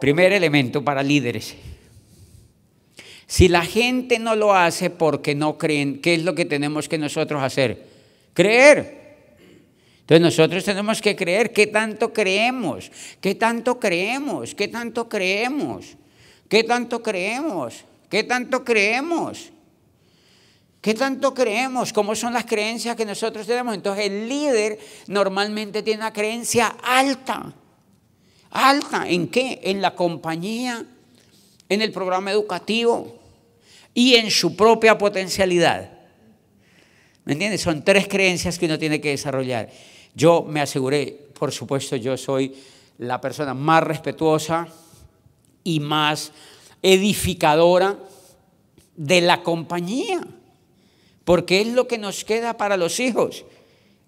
Primer elemento para líderes. Si la gente no lo hace porque no creen, ¿qué es lo que tenemos que nosotros hacer? Creer. Entonces nosotros tenemos que creer qué tanto creemos, qué tanto creemos, qué tanto creemos, qué tanto creemos, qué tanto creemos, qué tanto creemos, cómo son las creencias que nosotros tenemos. Entonces el líder normalmente tiene una creencia alta. Alta, ¿en qué? En la compañía, en el programa educativo y en su propia potencialidad. ¿Me entiendes? Son tres creencias que uno tiene que desarrollar. Yo me aseguré, por supuesto, yo soy la persona más respetuosa y más edificadora de la compañía, porque es lo que nos queda para los hijos.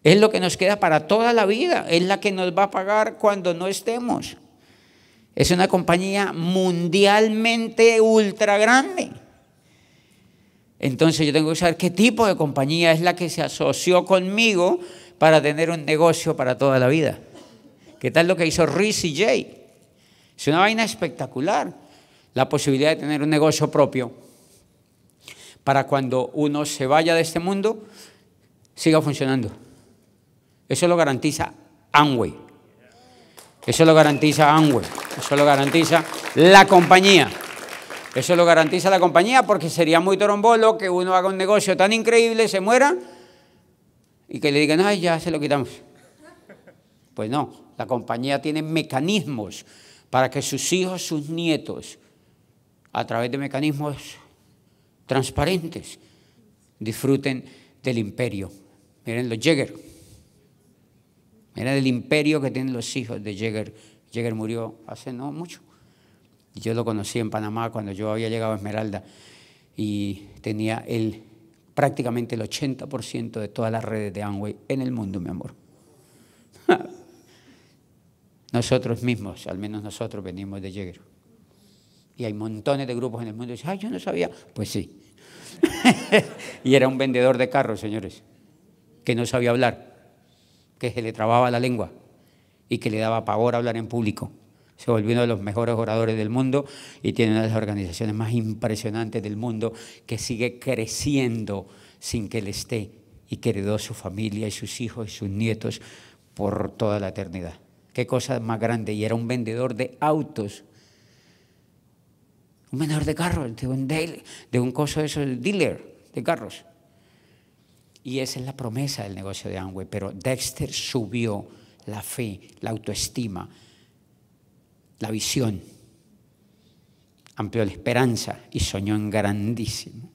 Es lo que nos queda para toda la vida, es la que nos va a pagar cuando no estemos. Es una compañía mundialmente ultra grande. Entonces yo tengo que saber qué tipo de compañía es la que se asoció conmigo para tener un negocio para toda la vida. ¿Qué tal lo que hizo y Jay? Es una vaina espectacular la posibilidad de tener un negocio propio para cuando uno se vaya de este mundo siga funcionando. Eso lo garantiza Anway. Eso lo garantiza Anway. Eso lo garantiza la compañía. Eso lo garantiza la compañía porque sería muy torombolo que uno haga un negocio tan increíble, se muera y que le digan, ay, ya se lo quitamos. Pues no, la compañía tiene mecanismos para que sus hijos, sus nietos, a través de mecanismos transparentes, disfruten del imperio. Miren los Jäger. Era el imperio que tienen los hijos de Jäger. Jäger murió hace no mucho. Yo lo conocí en Panamá cuando yo había llegado a Esmeralda y tenía prácticamente el 80% de todas las redes de Amway en el mundo, mi amor. Nosotros mismos, al menos nosotros venimos de Jäger. Y hay montones de grupos en el mundo que dicen, ay, yo no sabía. Pues sí. y era un vendedor de carros, señores, que no sabía hablar que se le trababa la lengua y que le daba pavor hablar en público. Se volvió uno de los mejores oradores del mundo y tiene una de las organizaciones más impresionantes del mundo que sigue creciendo sin que él esté y que heredó su familia y sus hijos y sus nietos por toda la eternidad. Qué cosa más grande. Y era un vendedor de autos. Un vendedor de carros, de un, coso de el dealer de carros. Y esa es la promesa del negocio de Amway. Pero Dexter subió la fe, la autoestima, la visión, amplió la esperanza y soñó en grandísimo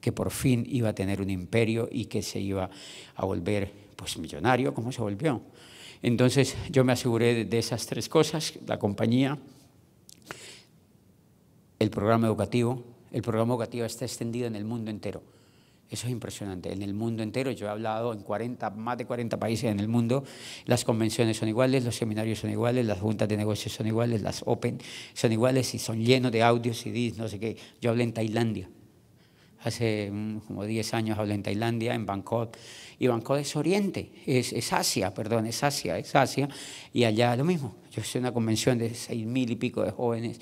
que por fin iba a tener un imperio y que se iba a volver pues millonario como se volvió. Entonces yo me aseguré de esas tres cosas, la compañía, el programa educativo. El programa educativo está extendido en el mundo entero. Eso es impresionante. En el mundo entero, yo he hablado en 40, más de 40 países en el mundo, las convenciones son iguales, los seminarios son iguales, las juntas de negocios son iguales, las open son iguales y son llenos de audios, CDs, no sé qué. Yo hablé en Tailandia. Hace mm, como 10 años hablé en Tailandia, en Bangkok. Y Bangkok es Oriente, es, Asia, perdón, es Asia, es Asia. Y allá lo mismo. Yo hice una convención de seis mil y pico de jóvenes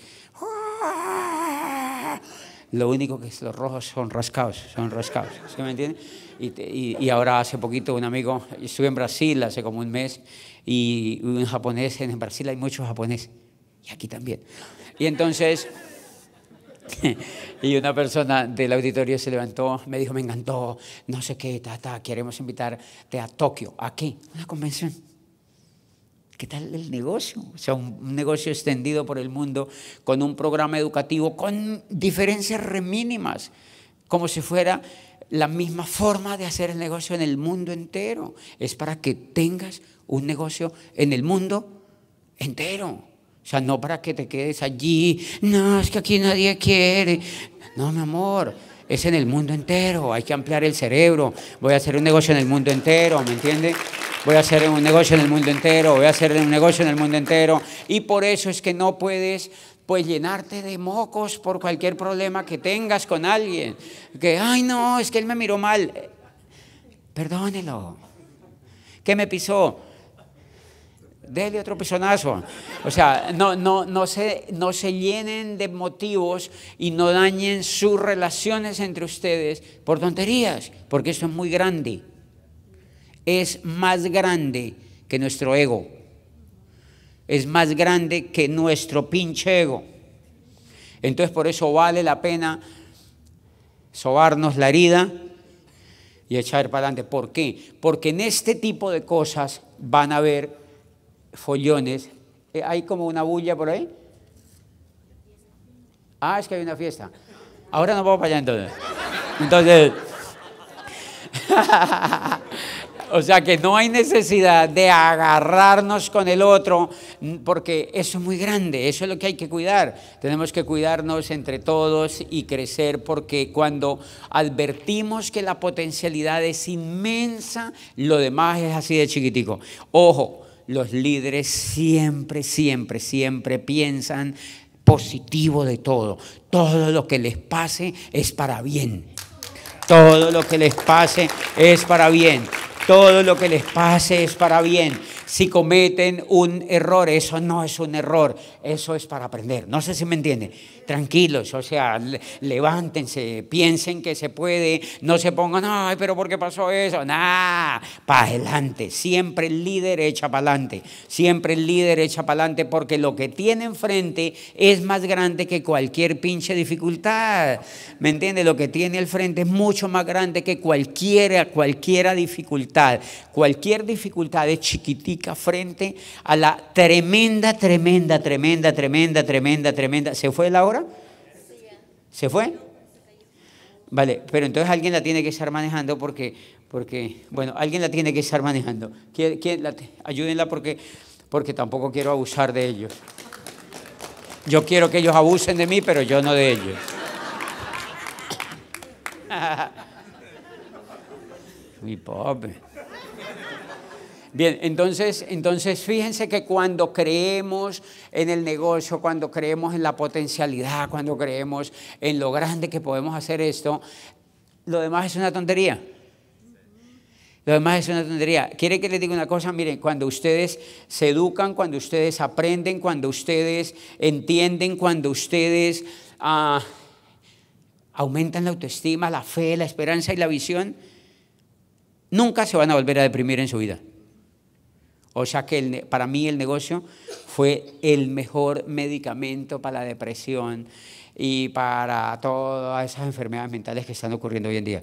lo único que es los rojos son rascados, son rascados, ¿sí me entiende? Y, ahora hace poquito un amigo, estuve en Brasil hace como un mes, y un japonés, en Brasil hay muchos japoneses, y aquí también. Y entonces, y una persona del auditorio se levantó, me dijo, me encantó, no sé qué, ta, ta, queremos invitarte a Tokio, aquí, una convención. ¿qué tal el negocio? O sea, un, negocio extendido por el mundo con un programa educativo con diferencias re mínimas, como si fuera la misma forma de hacer el negocio en el mundo entero. Es para que tengas un negocio en el mundo entero. O sea, no para que te quedes allí, no, es que aquí nadie quiere. No, mi amor, es en el mundo entero, hay que ampliar el cerebro, voy a hacer un negocio en el mundo entero, ¿me entiendes? voy a hacer un negocio en el mundo entero, voy a hacer un negocio en el mundo entero. Y por eso es que no puedes pues llenarte de mocos por cualquier problema que tengas con alguien. Que, ay no, es que él me miró mal. Perdónelo. Que me pisó. Dele otro pisonazo. O sea, no, no, no, se, no se llenen de motivos y no dañen sus relaciones entre ustedes por tonterías, porque esto es muy grande es más grande que nuestro ego. Es más grande que nuestro pinche ego. Entonces por eso vale la pena sobarnos la herida y echar para adelante. ¿Por qué? Porque en este tipo de cosas van a haber follones. Eh, ¿Hay como una bulla por ahí? Ah, es que hay una fiesta. Ahora no vamos para allá entonces. Entonces... O sea que no hay necesidad de agarrarnos con el otro porque eso es muy grande, eso es lo que hay que cuidar. Tenemos que cuidarnos entre todos y crecer porque cuando advertimos que la potencialidad es inmensa, lo demás es así de chiquitico. Ojo, los líderes siempre, siempre, siempre piensan positivo de todo. Todo lo que les pase es para bien. Todo lo que les pase es para bien. Todo lo que les pase es para bien si cometen un error. Eso no es un error, eso es para aprender. No sé si me entienden. Tranquilos, o sea, levántense, piensen que se puede, no se pongan, ay, pero ¿por qué pasó eso? Nah, para adelante. Siempre el líder echa para adelante. Siempre el líder echa para adelante porque lo que tiene enfrente es más grande que cualquier pinche dificultad. ¿Me entiende? Lo que tiene al frente es mucho más grande que cualquiera, cualquiera dificultad. Cualquier dificultad es chiquitica frente a la tremenda, tremenda, tremenda, tremenda, tremenda, tremenda. ¿Se fue la hora? ¿Se fue? Vale, pero entonces alguien la tiene que estar manejando porque, porque bueno, alguien la tiene que estar manejando. ayúdenla porque, porque tampoco quiero abusar de ellos. Yo quiero que ellos abusen de mí, pero yo no de ellos. muy pobre. Bien, entonces, entonces fíjense que cuando creemos en el negocio, cuando creemos en la potencialidad, cuando creemos en lo grande que podemos hacer esto, lo demás es una tontería. Lo demás es una tontería. ¿Quiere que les diga una cosa? Miren, cuando ustedes se educan, cuando ustedes aprenden, cuando ustedes entienden, cuando ustedes ah, aumentan la autoestima, la fe, la esperanza y la visión, nunca se van a volver a deprimir en su vida. O sea que para mí el negocio fue el mejor medicamento para la depresión y para todas esas enfermedades mentales que están ocurriendo hoy en día.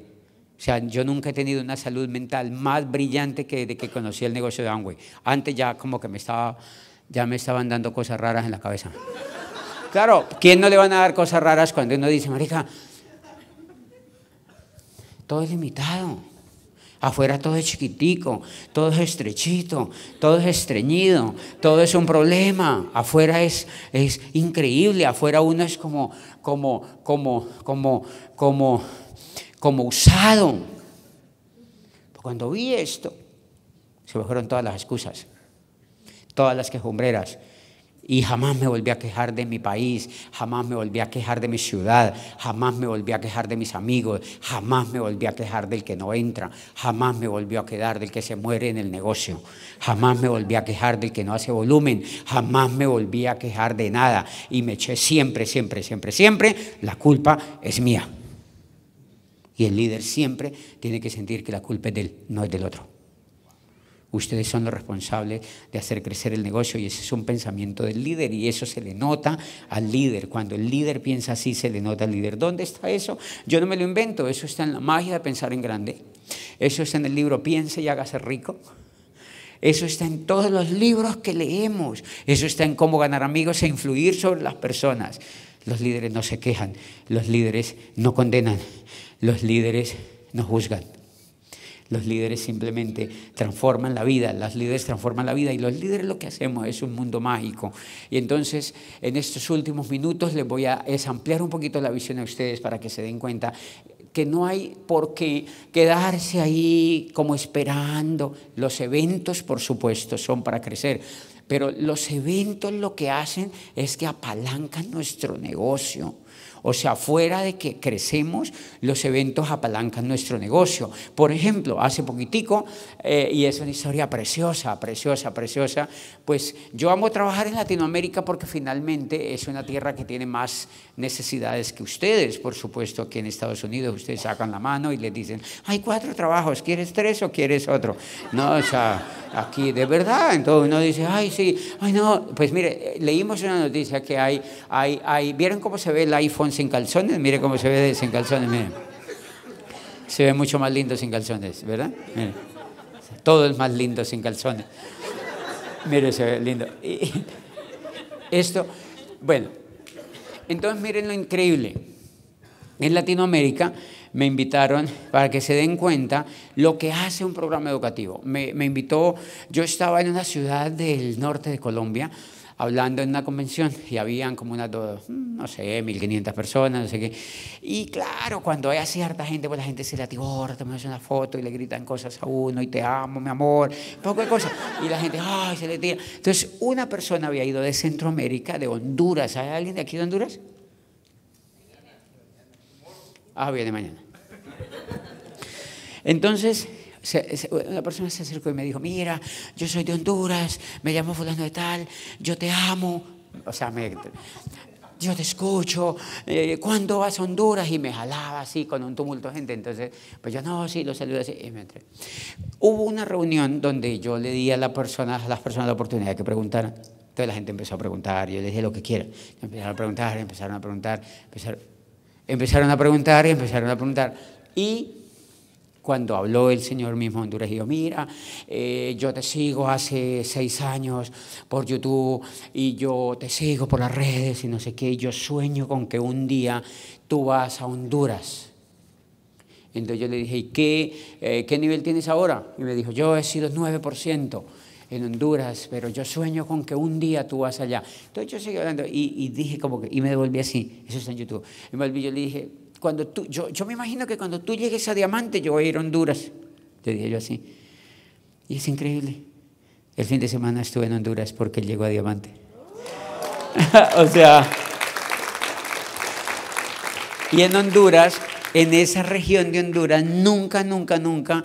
O sea, yo nunca he tenido una salud mental más brillante que de que conocí el negocio de Amway. Antes ya como que me estaba, ya me estaban dando cosas raras en la cabeza. Claro, ¿quién no le van a dar cosas raras cuando uno dice, marica, todo es limitado? Afuera todo es chiquitico, todo es estrechito, todo es estreñido, todo es un problema. Afuera es, es increíble, afuera uno es como, como, como, como, como, como usado. Cuando vi esto, se me fueron todas las excusas, todas las quejumbreras, y jamás me volví a quejar de mi país, jamás me volví a quejar de mi ciudad, jamás me volví a quejar de mis amigos, jamás me volví a quejar del que no entra, jamás me volví a quejar del que se muere en el negocio, jamás me volví a quejar del que no hace volumen, jamás me volví a quejar de nada. Y me eché siempre, siempre, siempre, siempre, la culpa es mía. Y el líder siempre tiene que sentir que la culpa es no es del otro. Ustedes son los responsables de hacer crecer el negocio y ese es un pensamiento del líder y eso se le nota al líder. Cuando el líder piensa así, se le nota al líder. ¿Dónde está eso? Yo no me lo invento, eso está en la magia de pensar en grande. Eso está en el libro Piense y hágase rico. Eso está en todos los libros que leemos. Eso está en cómo ganar amigos e influir sobre las personas. Los líderes no se quejan, los líderes no condenan, los líderes no juzgan. Los líderes simplemente transforman la vida, las líderes transforman la vida y los líderes lo que hacemos es un mundo mágico. Y entonces en estos últimos minutos les voy a ampliar un poquito la visión a ustedes para que se den cuenta que no hay por qué quedarse ahí como esperando. Los eventos, por supuesto, son para crecer, pero los eventos lo que hacen es que apalancan nuestro negocio o sea, fuera de que crecemos, los eventos apalancan nuestro negocio. Por ejemplo, hace poquitico, eh, y es una historia preciosa, preciosa, preciosa, pues yo amo trabajar en Latinoamérica porque finalmente es una tierra que tiene más necesidades que ustedes, por supuesto, aquí en Estados Unidos, ustedes sacan la mano y les dicen, hay cuatro trabajos, ¿quieres tres o quieres otro? No, o sea, aquí de verdad, entonces uno dice, ay, sí, ay, no, pues mire, leímos una noticia que hay, hay, hay, ¿vieron cómo se ve el iPhone sin calzones? Mire cómo se ve sin calzones, mire Se ve mucho más lindo sin calzones, ¿verdad? Mire, Todo es más lindo sin calzones. Mire, se ve lindo. esto, bueno, entonces miren lo increíble. En Latinoamérica me invitaron para que se den cuenta lo que hace un programa educativo. Me, invitó, yo estaba en una ciudad del norte de Colombia, hablando en una convención y habían como unas, dos, mm, no sé, 1500 personas, no sé qué. Y claro, cuando hay cierta gente, pues la gente se le atiborra, te hace una foto y le gritan cosas a uno y te amo, mi amor, poco de cosas. Y la gente, ay, se le tira. Entonces, una persona había ido de Centroamérica, de Honduras. ¿Hay alguien de aquí de Honduras? Ah, viene mañana. Entonces, una persona se acercó y me dijo, mira, yo soy de Honduras, me llamo fulano de tal, yo te amo, o sea, me, yo te escucho, eh, ¿cuándo vas a Honduras? Y me jalaba así con un tumulto de gente. Entonces, pues yo no, sí, lo saludé así y me entré. Hubo una reunión donde yo le di a, la persona, las personas la oportunidad de que preguntaran. Entonces la gente empezó a preguntar, yo les dije lo que quieran. Empezaron a preguntar, empezaron a preguntar, empezaron, empezaron a preguntar y empezaron a preguntar. Y cuando habló el Señor mismo Honduras y dijo, mira, eh, yo te sigo hace seis años por YouTube y yo te sigo por las redes y no sé qué, yo sueño con que un día tú vas a Honduras. Entonces yo le dije, ¿y qué, eh, nivel tienes ahora? Y me dijo, yo he sido 9% en Honduras, pero yo sueño con que un día tú vas allá. Entonces yo seguí hablando y, dije como que, y me devolví así, eso está en YouTube. Y me volví, yo le dije, cuando tú, yo, yo me imagino que cuando tú llegues a Diamante, yo voy a ir a Honduras. Te dije yo así. Y es increíble. El fin de semana estuve en Honduras porque él llegó a Diamante. o sea. Y en Honduras, en esa región de Honduras, nunca, nunca, nunca.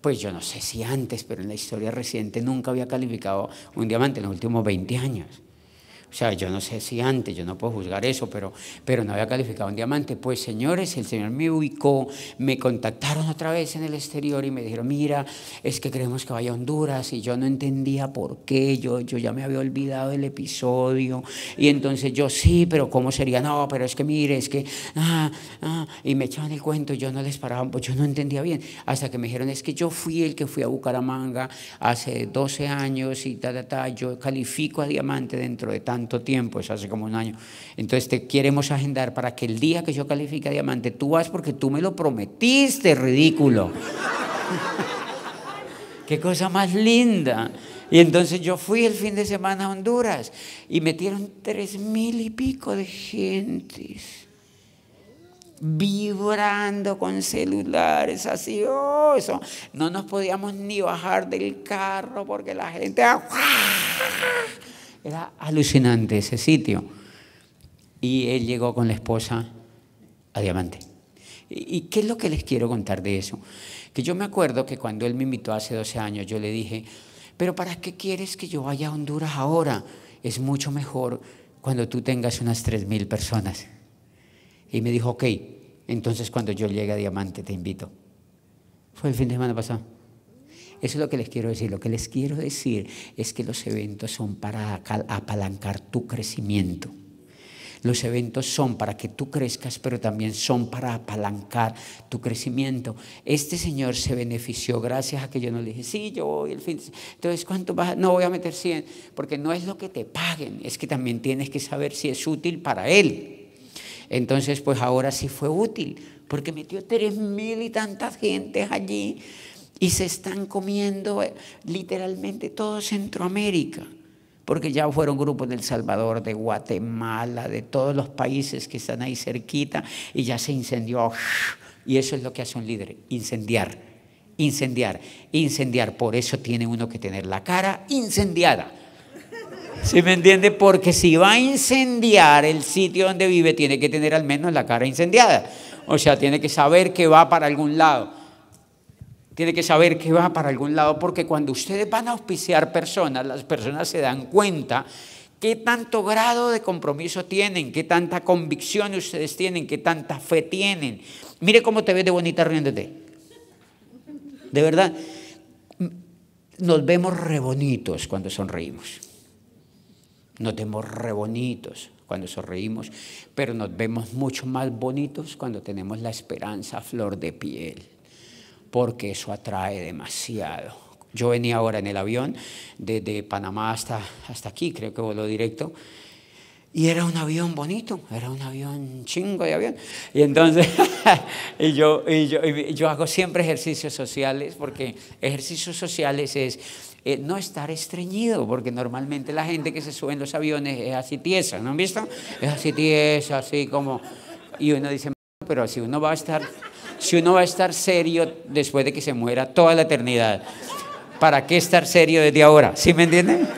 Pues yo no sé si antes, pero en la historia reciente nunca había calificado un diamante en los últimos 20 años. O sea, yo no sé si antes, yo no puedo juzgar eso, pero, pero no había calificado un diamante. Pues señores, el Señor me ubicó, me contactaron otra vez en el exterior y me dijeron, mira, es que creemos que vaya a Honduras y yo no entendía por qué, yo, yo ya me había olvidado del episodio. Y entonces yo sí, pero ¿cómo sería? No, pero es que mire, es que... Ah, ah. Y me echaban el cuento, yo no les paraba, pues yo no entendía bien. Hasta que me dijeron, es que yo fui el que fui a Bucaramanga hace 12 años y ta, ta, ta, yo califico a diamante dentro de tanto tanto tiempo, eso hace como un año. Entonces te queremos agendar para que el día que yo califique a diamante, tú vas porque tú me lo prometiste, ridículo. Qué cosa más linda. Y entonces yo fui el fin de semana a Honduras y metieron tres mil y pico de gentes vibrando con celulares, así, oh, eso. No nos podíamos ni bajar del carro porque la gente... Era alucinante ese sitio. Y él llegó con la esposa a Diamante. ¿Y qué es lo que les quiero contar de eso? Que yo me acuerdo que cuando él me invitó hace 12 años, yo le dije, pero ¿para qué quieres que yo vaya a Honduras ahora? Es mucho mejor cuando tú tengas unas 3.000 personas. Y me dijo, ok, entonces cuando yo llegue a Diamante te invito. Fue el fin de semana pasado. Eso es lo que les quiero decir. Lo que les quiero decir es que los eventos son para apalancar tu crecimiento. Los eventos son para que tú crezcas, pero también son para apalancar tu crecimiento. Este señor se benefició gracias a que yo no le dije, sí, yo voy el fin. Entonces, ¿cuánto vas? No voy a meter 100, porque no es lo que te paguen, es que también tienes que saber si es útil para él. Entonces, pues ahora sí fue útil, porque metió tres mil y tantas gentes allí. Y se están comiendo eh, literalmente todo Centroamérica, porque ya fueron grupos del Salvador, de Guatemala, de todos los países que están ahí cerquita, y ya se incendió. Y eso es lo que hace un líder, incendiar, incendiar, incendiar. Por eso tiene uno que tener la cara incendiada. ¿Sí me entiende? Porque si va a incendiar el sitio donde vive, tiene que tener al menos la cara incendiada. O sea, tiene que saber que va para algún lado tiene que saber que va para algún lado, porque cuando ustedes van a auspiciar personas, las personas se dan cuenta qué tanto grado de compromiso tienen, qué tanta convicción ustedes tienen, qué tanta fe tienen. Mire cómo te ves de bonita riéndote. De verdad, nos vemos re bonitos cuando sonreímos. Nos vemos re bonitos cuando sonreímos, pero nos vemos mucho más bonitos cuando tenemos la esperanza flor de piel porque eso atrae demasiado. Yo venía ahora en el avión desde Panamá hasta, hasta aquí, creo que voló directo, y era un avión bonito, era un avión chingo de avión. Y entonces, yo, yo, hago siempre ejercicios sociales, porque ejercicios sociales es eh, no estar estreñido, porque normalmente la gente que se sube en los aviones es así tiesa, ¿no han visto? Es así tiesa, así como... Y uno dice, pero si uno va a estar si uno va a estar serio después de que se muera toda la eternidad? ¿Para qué estar serio desde ahora? ¿Sí me entienden?